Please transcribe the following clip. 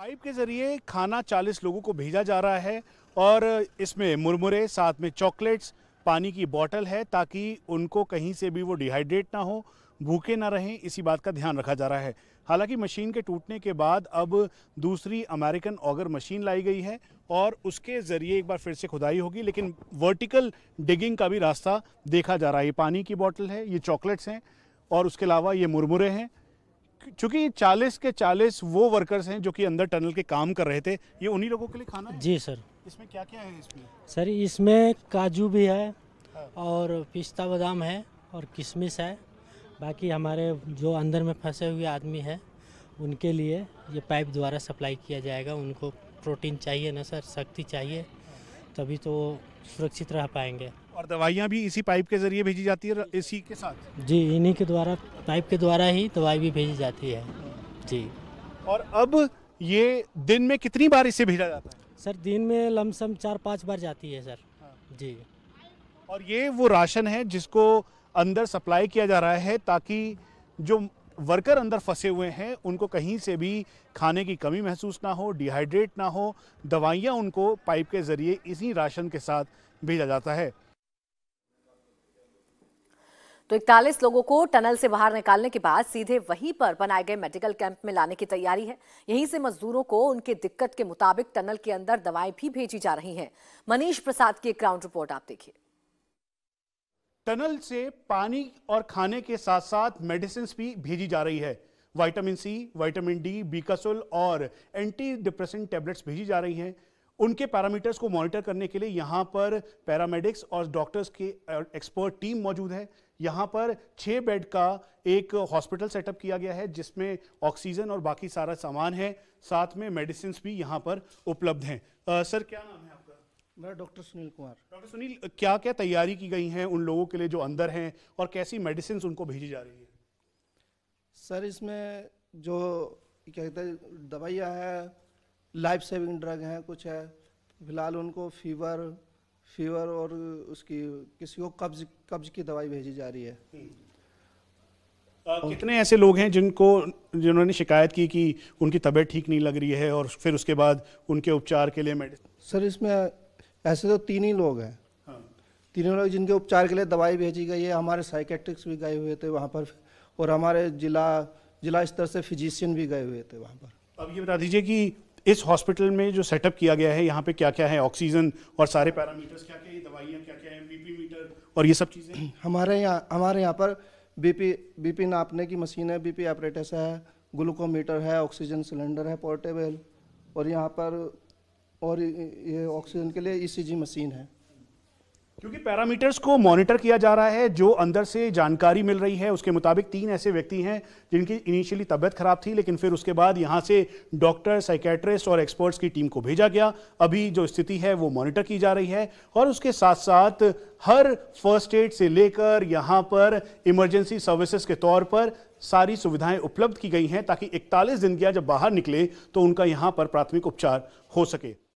Pipe के जरिए खाना 40 लोगों को भेजा जा रहा है और इसमें मुरमुरे साथ में चॉकलेट्स पानी की बॉटल है ताकि उनको कहीं से भी वो डिहाइड्रेट ना हो भूखे ना रहें इसी बात का ध्यान रखा जा रहा है हालांकि मशीन के टूटने के बाद अब दूसरी अमेरिकन ऑगर मशीन लाई गई है और उसके ज़रिए एक बार फिर से खुदाई होगी लेकिन वर्टिकल डिगिंग का भी रास्ता देखा जा रहा है ये पानी की बॉटल है ये चॉकलेट्स हैं और उसके अलावा ये मुरमुरे हैं चूँकि चालीस के चालीस वो वर्कर्स हैं जो कि अंदर टनल के काम कर रहे थे ये उन्हीं लोगों के लिए खाना है जी सर इसमें क्या क्या है इसमें सर इसमें काजू भी है हाँ। और पिस्ता बादाम है और किशमिश है बाकी हमारे जो अंदर में फंसे हुए आदमी हैं उनके लिए ये पाइप द्वारा सप्लाई किया जाएगा उनको प्रोटीन चाहिए ना सर शक्ति चाहिए तभी तो सुरक्षित रह पाएंगे और दवाइयाँ भी इसी पाइप के जरिए भेजी जाती है इसी के साथ जी इन्हीं के द्वारा पाइप के द्वारा ही दवाई भी भेजी जाती है जी और अब ये दिन में कितनी बार इसे भेजा जाता है सर दिन में लमसम चार पाँच बार जाती है सर हाँ। जी और ये वो राशन है जिसको अंदर सप्लाई किया जा रहा है ताकि जो वर्कर अंदर फंसे हुए हैं उनको कहीं से भी खाने की कमी महसूस ना हो डिहाइड्रेट ना हो दवाइयाँ उनको पाइप के ज़रिए इसी राशन के साथ भेजा जाता है तो इकतालीस लोगों को टनल से बाहर निकालने के बाद सीधे वहीं पर बनाए गए मेडिकल कैंप में लाने की तैयारी है यहीं से मजदूरों को उनके दिक्कत के मुताबिक टनल के अंदर दवाएं भी भेजी जा रही हैं मनीष प्रसाद की एक ग्राउंड रिपोर्ट आप देखिए टनल से पानी और खाने के साथ साथ मेडिसिन भी भेजी जा रही है vitamin C vitamin D Becosules और एंटी डिप्रेसेंट टैबलेट्स भेजी जा रही हैं उनके पैरामीटर्स को मॉनिटर करने के लिए यहाँ पर पैरामेडिक्स और डॉक्टर्स के एक्सपर्ट टीम मौजूद है यहाँ पर छः बेड का एक हॉस्पिटल सेटअप किया गया है जिसमें ऑक्सीजन और बाकी सारा सामान है साथ में मेडिसिन भी यहाँ पर उपलब्ध हैं सर क्या नाम है आपका मैं डॉक्टर सुनील कुमार डॉक्टर सुनील क्या क्या तैयारी की गई है उन लोगों के लिए जो अंदर हैं और कैसी मेडिसिन उनको भेजी जा रही है सर इसमें जो क्या कहते हैं दवाइयाँ हैं लाइफ सेविंग ड्रग हैं कुछ है फिलहाल उनको फीवर फीवर और उसकी किसी को कब्ज कब्ज की दवाई भेजी जा रही है आ, हम्म। कितने ऐसे लोग हैं जिनको जिन्होंने शिकायत की कि उनकी तबीयत ठीक नहीं लग रही है और फिर उसके बाद उनके उपचार के लिए मेडिसिन सर इसमें ऐसे तो तीन ही लोग हैं तीन हाँ। तीनों लोग जिनके उपचार के लिए दवाई भेजी गई है हमारे साइकेट्रिक्स भी गए हुए थे वहाँ पर और हमारे जिला जिला स्तर से फिजिशियन भी गए हुए थे वहाँ पर अब ये बता दीजिए कि इस हॉस्पिटल में जो सेटअप किया गया है यहाँ पे क्या क्या है ऑक्सीजन और सारे पैरामीटर्स क्या क्या दवाइयाँ क्या क्या है बी मीटर और ये सब चीज़ें हमारे यहाँ हमारे यहाँ पर बीपी बीपी नापने की मशीन है बीपी ऑपरेटस है ग्लूकोमीटर है ऑक्सीजन सिलेंडर है पोर्टेबल और यहाँ पर और ये ऑक्सीजन के लिए ईसीजी e मशीन है क्योंकि पैरामीटर्स को मॉनिटर किया जा रहा है जो अंदर से जानकारी मिल रही है उसके मुताबिक तीन ऐसे व्यक्ति हैं जिनकी इनिशियली तबियत खराब थी लेकिन फिर उसके बाद यहाँ से डॉक्टर साइकेट्रिस्ट और एक्सपर्ट्स की टीम को भेजा गया अभी जो स्थिति है वो मॉनिटर की जा रही है और उसके साथ साथ हर फर्स्ट एड से लेकर यहाँ पर इमरजेंसी सर्विसेज के तौर पर सारी सुविधाएं उपलब्ध की गई हैं ताकि इकतालीस दिन जब बाहर निकले तो उनका यहाँ पर प्राथमिक उपचार हो सके